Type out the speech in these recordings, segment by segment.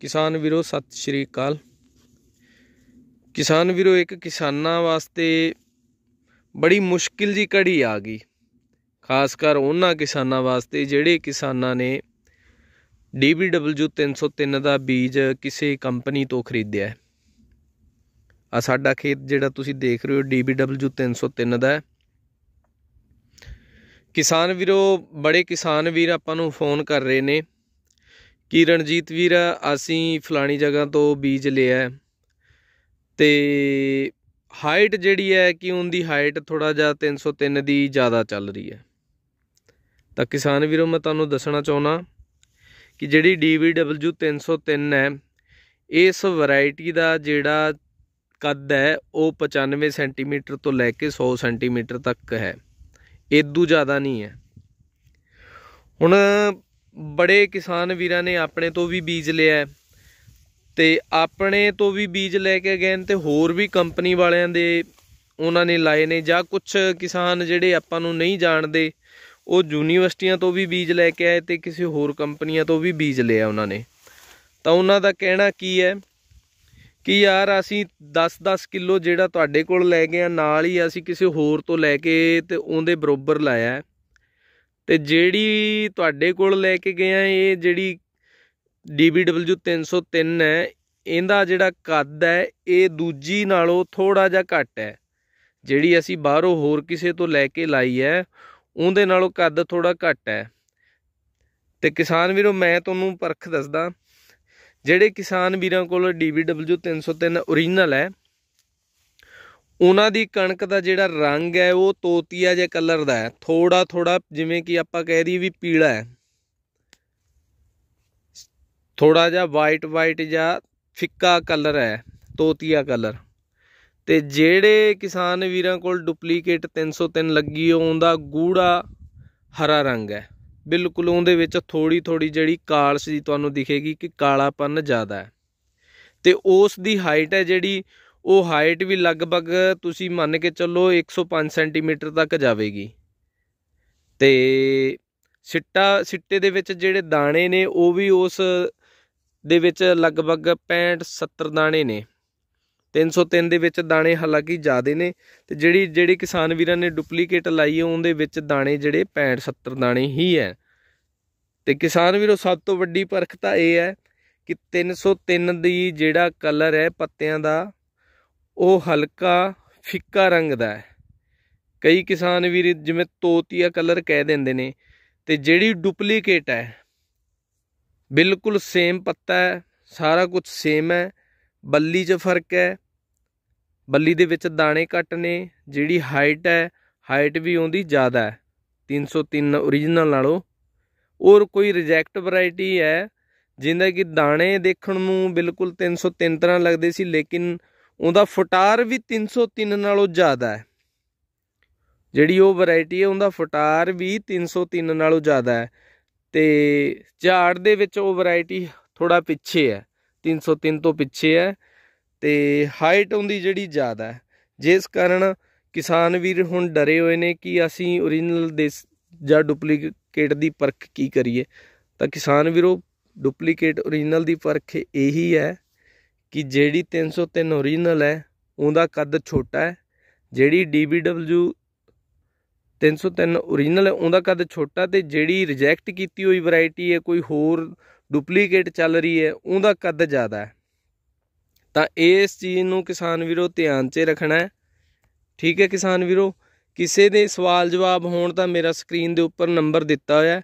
ਕਿਸਾਨ ਵੀਰੋ ਸਤਿ ਸ਼੍ਰੀ ਅਕਾਲ ਕਿਸਾਨ ਵੀਰੋ ਇੱਕ ਕਿਸਾਨਾਂ ਵਾਸਤੇ ਬੜੀ ਮੁਸ਼ਕਿਲ ਜੀ ਘੜੀ ਆ ਗਈ ਖਾਸ ਕਰ ਉਹਨਾਂ ਕਿਸਾਨਾਂ ਵਾਸਤੇ ਜਿਹੜੇ ਕਿਸਾਨਾਂ ਨੇ DBW 303 ਦਾ ਬੀਜ ਕਿਸੇ ਕੰਪਨੀ ਤੋਂ ਖਰੀਦਿਆ ਹੈ ਆ ਸਾਡਾ ਖੇਤ ਜਿਹੜਾ ਤੁਸੀਂ ਦੇਖ ਰਹੇ ਹੋ DBW 303 ਦਾ ਹੈ ਕਿਸਾਨ ਵੀਰੋ ਬੜੇ ਕਿਸਾਨ ਵੀਰ ਆਪਾਂ ਨੂੰ ਫੋਨ ਕਰ ਰਹੇ ਨੇ ਕਿ ਰਣਜੀਤ ਵੀਰ ਅਸੀਂ ਫਲਾਣੀ ਜਗ੍ਹਾ ਤੋਂ ਬੀਜ ਲਿਆ ਤੇ ਹਾਈਟ ਜਿਹੜੀ ਹੈ ਕਿ ਉਹਦੀ ਹਾਈਟ ਥੋੜਾ ਜਿਹਾ 303 ਦੀ ਜ਼ਿਆਦਾ ਚੱਲ ਰਹੀ ਹੈ ਤਾਂ ਕਿਸਾਨ ਵੀਰੋ ਮੈਂ ਤੁਹਾਨੂੰ ਦੱਸਣਾ ਚਾਹੁੰਦਾ ਕਿ ਜਿਹੜੀ DVW 303 ਹੈ ਇਸ ਵੈਰਾਈਟੀ ਦਾ ਜਿਹੜਾ ਕੱਦ ਹੈ ਉਹ 95 ਸੈਂਟੀਮੀਟਰ ਤੋਂ ਲੈ ਕੇ 100 ਸੈਂਟੀਮੀਟਰ ਤੱਕ ਹੈ ਇਦੋਂ ਜ਼ਿਆਦਾ ਨਹੀਂ ਹੈ ਹੁਣ ਬੜੇ ਕਿਸਾਨ ਵੀਰਾਂ ਨੇ ਆਪਣੇ ਤੋਂ ਵੀ ਬੀਜ ਲਿਆ ਤੇ ਆਪਣੇ ਤੋਂ ਵੀ ਬੀਜ ਲੈ ਕੇ ਗਏ ਤੇ ਹੋਰ ਵੀ ਕੰਪਨੀ ਵਾਲਿਆਂ ਦੇ ਉਹਨਾਂ ਨੇ ਲਾਏ ਨੇ ਜਾਂ ਕੁਝ ਕਿਸਾਨ ਜਿਹੜੇ ਆਪਾਂ ਨੂੰ ਨਹੀਂ ਜਾਣਦੇ ਉਹ ਯੂਨੀਵਰਸਿਟੀਆਂ ਤੋਂ ਵੀ ਬੀਜ ਲੈ ਕੇ ਆਏ ਤੇ ਕਿਸੇ ਹੋਰ ਕੰਪਨੀਆਂ ਤੋਂ ਵੀ ਬੀਜ ਲਿਆ ਉਹਨਾਂ ਨੇ ਤਾਂ ਉਹਨਾਂ ਦਾ ਕਹਿਣਾ ਕੀ ਹੈ ਕਿ ਯਾਰ ਅਸੀਂ 10-10 ਕਿਲੋ ਜਿਹੜਾ ਤੁਹਾਡੇ ਕੋਲ ਲੈ ਗਏ ਆ ਨਾਲ ਹੀ ਅਸੀਂ ਕਿਸੇ ਹੋਰ ਤੋਂ ਲੈ ਕੇ ਤੇ ਉਹਦੇ ਬਰੋਬਰ ਲਾਇਆ ਤੇ ਜਿਹੜੀ ਤੁਹਾਡੇ ਕੋਲ ਲੈ ਕੇ ਗਿਆ ਇਹ ਜਿਹੜੀ DBW 303 ਹੈ ਇਹਦਾ ਜਿਹੜਾ ਕੱਦ ਹੈ ਇਹ ਦੂਜੀ ਨਾਲੋਂ ਥੋੜਾ ਜਿਹਾ ਘੱਟ ਹੈ ਜਿਹੜੀ ਅਸੀਂ ਬਾਹਰੋਂ ਹੋਰ ਕਿਸੇ ਤੋਂ ਲੈ ਕੇ ਲਾਈ ਹੈ ਉਹਦੇ ਨਾਲੋਂ ਕੱਦ ਥੋੜਾ ਘੱਟ ਹੈ ਤੇ ਕਿਸਾਨ ਵੀਰੋ ਮੈਂ ਤੁਹਾਨੂੰ ਪਰਖ ਦੱਸਦਾ ਜਿਹੜੇ ਕਿਸਾਨ ਵੀਰਾਂ ਕੋਲ DBW 303 ਓਰੀਜਨਲ ਹੈ ਉਹਨਾਂ ਦੀ ਕਣਕ ਦਾ ਜਿਹੜਾ ਰੰਗ ਹੈ ਉਹ ਤੋਤੀਆ ਜਿਹਾ ਕਲਰ ਦਾ ਹੈ ਥੋੜਾ ਥੋੜਾ ਜਿਵੇਂ ਕਿ ਆਪਾਂ ਕਹਿ ਦੀ ਵੀ ਪੀਲਾ ਹੈ ਥੋੜਾ ਜਿਹਾ ਵਾਈਟ ਵਾਈਟ ਜਾਂ ਫਿੱਕਾ ਕਲਰ ਹੈ ਤੋਤੀਆ ਕਲਰ ਤੇ ਜਿਹੜੇ ਕਿਸਾਨ ਵੀਰਾਂ ਕੋਲ ਡੁਪਲੀਕੇਟ 303 ਲੱਗੀ ਉਹਦਾ ਗੂੜਾ ਹਰਾ ਰੰਗ ਹੈ ਬਿਲਕੁਲ ਉਹਦੇ ਵਿੱਚ ਥੋੜੀ ਥੋੜੀ ਜਿਹੜੀ ਕਾਲਸ ਜੀ ਤੁਹਾਨੂੰ ਦਿਖੇਗੀ ਕਿ ਕਾਲਾਪਨ ਜ਼ਿਆਦਾ ਹੈ ਤੇ ਉਸ ਦੀ ਹਾਈਟ ਹੈ ਜਿਹੜੀ ਉਹ ਹਾਈਟ ਵੀ ਲਗਭਗ ਤੁਸੀਂ ਮੰਨ ਕੇ ਚੱਲੋ 105 ਸੈਂਟੀਮੀਟਰ ਤੱਕ ਜਾਵੇਗੀ ਤੇ ਸਿੱਟਾ ਸਿੱਟੇ ਦੇ ਵਿੱਚ ਜਿਹੜੇ ਦਾਣੇ ਨੇ ਉਹ ਵੀ ਉਸ ਦੇ ਵਿੱਚ ਲਗਭਗ 65 70 ਦਾਣੇ ਨੇ 303 ਦੇ ਵਿੱਚ ਦਾਣੇ ਹਾਲਾਂਕਿ ਜ਼ਿਆਦੇ ਨੇ ਤੇ ਜਿਹੜੀ ਜਿਹੜੀ ਕਿਸਾਨ ਵੀਰਾਂ ਨੇ ਡੁਪਲੀਕੇਟ ਲਾਈ ਉਹਦੇ ਵਿੱਚ ਦਾਣੇ ਜਿਹੜੇ 65 70 ਦਾਣੇ ਹੀ ਹੈ ਤੇ ਕਿਸਾਨ ਵੀਰੋ ਸਭ ਤੋਂ ਵੱਡੀ ਪਰਖ ਤਾਂ ਇਹ ਹੈ ਕਿ 303 ਦੀ ਜਿਹੜਾ ਕਲਰ ਹੈ ਪੱਤਿਆਂ ਦਾ ਉਹ ਹਲਕਾ ਫਿੱਕਾ ਰੰਗ ਦਾ ਹੈ ਕਈ ਕਿਸਾਨ ਵੀਰ ਜਿਵੇਂ ਤੋਤੀਆ ਕਲਰ ਕਹਿ ਦਿੰਦੇ ਨੇ ਤੇ ਜਿਹੜੀ ਡੁਪਲੀਕੇਟ ਹੈ ਬਿਲਕੁਲ ਸੇਮ ਪੱਤਾ ਹੈ ਸਾਰਾ ਕੁਝ ਸੇਮ ਹੈ ਬੱਲੀ 'ਚ ਫਰਕ ਹੈ ਬੱਲੀ ਦੇ ਵਿੱਚ ਦਾਣੇ ਘੱਟ ਨੇ ਜਿਹੜੀ ਹਾਈਟ ਹੈ ਹਾਈਟ ਵੀ ਉਹਦੀ ਜ਼ਿਆਦਾ ਹੈ 303 origignal ਨਾਲੋਂ ਔਰ ਕੋਈ ਰਿਜੈਕਟ ਵੈਰਾਈਟੀ ਹੈ ਜਿੰਦਾ ਕਿ ਦਾਣੇ ਦੇਖਣ ਨੂੰ ਬਿਲਕੁਲ 303 ਤਰ੍ਹਾਂ ਲੱਗਦੇ ਸੀ ਲੇਕਿਨ ਉਹਦਾ ਫਟਾਰ ਵੀ 303 ਨਾਲੋਂ ਜ਼ਿਆਦਾ ਹੈ ਜਿਹੜੀ ਉਹ ਵੈਰਾਈਟੀ ਹੈ ਉਹਦਾ ਫਟਾਰ ਵੀ 303 ਨਾਲੋਂ ਜ਼ਿਆਦਾ ਹੈ ਤੇ ਝਾੜ ਦੇ ਵਿੱਚ ਉਹ ਵੈਰਾਈਟੀ ਥੋੜਾ ਪਿੱਛੇ ਹੈ 303 ਤੋਂ ਪਿੱਛੇ ਹੈ ਤੇ ਹਾਈਟ ਉਹਦੀ ਜਿਹੜੀ ਜ਼ਿਆਦਾ ਹੈ ਜਿਸ ਕਾਰਨ ਕਿਸਾਨ ਵੀਰ ਹੁਣ ਡਰੇ ਹੋਏ ਨੇ ਕਿ ਅਸੀਂ origignal ਦੇ ਜਾਂ ਡੁਪਲੀਕੇਟ ਦੀ ਪਰਖ ਕੀ ਕਰੀਏ ਤਾਂ ਕਿਸਾਨ ਵੀਰੋ ਡੁਪਲੀਕੇਟ origignal ਦੀ ਪਰਖ ਇਹੀ ਹੈ ਕਿ ਜਿਹੜੀ 303 ओरिजिनल ਹੈ ਉਹਦਾ ਕੱਦ ਛੋਟਾ ਹੈ ਜਿਹੜੀ DBW 303 ओरिजिनल ਹੈ ਉਹਦਾ ਕੱਦ ਛੋਟਾ ਤੇ ਜਿਹੜੀ ਰਿਜੈਕਟ ਕੀਤੀ ਹੋਈ ਵੈਰਾਈਟੀ ਹੈ ਕੋਈ ਹੋਰ ਡੁਪਲੀਕੇਟ ਚੱਲ ਰਹੀ ਹੈ ਉਹਦਾ ਕੱਦ ਜ਼ਿਆਦਾ ਹੈ ਤਾਂ ਇਸ ਚੀਜ਼ ਨੂੰ ਕਿਸਾਨ ਵੀਰੋ ਧਿਆਨ 'ਚ ਰੱਖਣਾ ਹੈ ਠੀਕ ਹੈ ਕਿਸਾਨ ਵੀਰੋ ਕਿਸੇ ਦੇ ਸਵਾਲ ਜਵਾਬ ਹੋਣ ਤਾਂ ਮੇਰਾ ਸਕਰੀਨ ਦੇ ਉੱਪਰ ਨੰਬਰ ਦਿੱਤਾ ਹੋਇਆ ਹੈ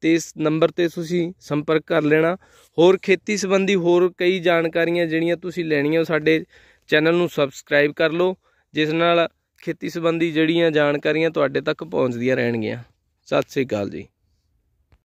ਤੇ ਇਸ ਨੰਬਰ ਤੇ ਤੁਸੀਂ ਸੰਪਰਕ ਕਰ ਲੈਣਾ ਹੋਰ ਖੇਤੀ ਸੰਬੰਧੀ ਹੋਰ ਕਈ ਜਾਣਕਾਰੀਆਂ ਜਿਹੜੀਆਂ ਤੁਸੀਂ ਲੈਣੀਆਂ ਉਹ ਸਾਡੇ ਚੈਨਲ ਨੂੰ ਸਬਸਕ੍ਰਾਈਬ ਕਰ ਲਓ ਜਿਸ ਨਾਲ ਖੇਤੀ ਸੰਬੰਧੀ ਜਿਹੜੀਆਂ ਜਾਣਕਾਰੀਆਂ ਤੁਹਾਡੇ ਤੱਕ ਪਹੁੰਚਦੀਆਂ ਰਹਿਣਗੀਆਂ ਸਤਿ ਸ੍ਰੀ ਅਕਾਲ ਜੀ